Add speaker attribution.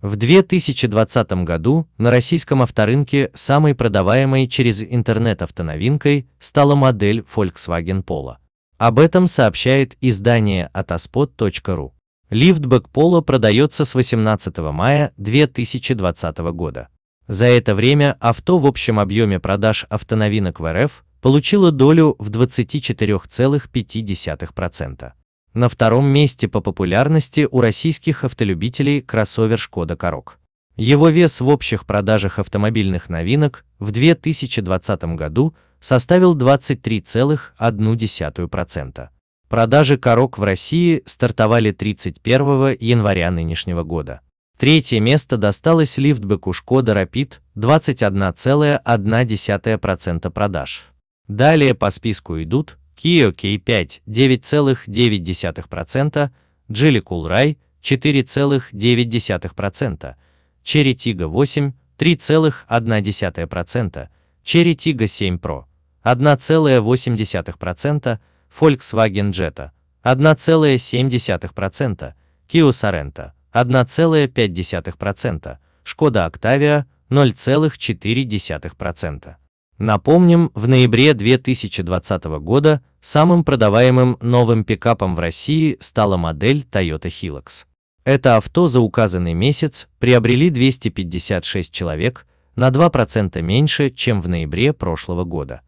Speaker 1: В 2020 году на российском авторынке самой продаваемой через интернет автоновинкой стала модель Volkswagen Polo. Об этом сообщает издание autospot.ru. Лифтбэк Polo продается с 18 мая 2020 года. За это время авто в общем объеме продаж автоновинок в РФ получило долю в 24,5%. На втором месте по популярности у российских автолюбителей кроссовер Шкода Корок. Его вес в общих продажах автомобильных новинок в 2020 году составил 23,1%. Продажи корок в России стартовали 31 января нынешнего года. Третье место досталось лифтбеку Шкода Rapid 21,1% продаж. Далее по списку идут Kia K5 9,9%, Geely Coolray Ray 4,9%, Cherry Tiggo 8 3,1%, Cherry Tiggo 7 Pro 1,8%, Volkswagen Jetta 1,7%, Kia Sorento 1,5%, Skoda Octavia 0,4%. Напомним, в ноябре 2020 года самым продаваемым новым пикапом в России стала модель Toyota Hilux. Это авто за указанный месяц приобрели 256 человек, на 2% меньше, чем в ноябре прошлого года.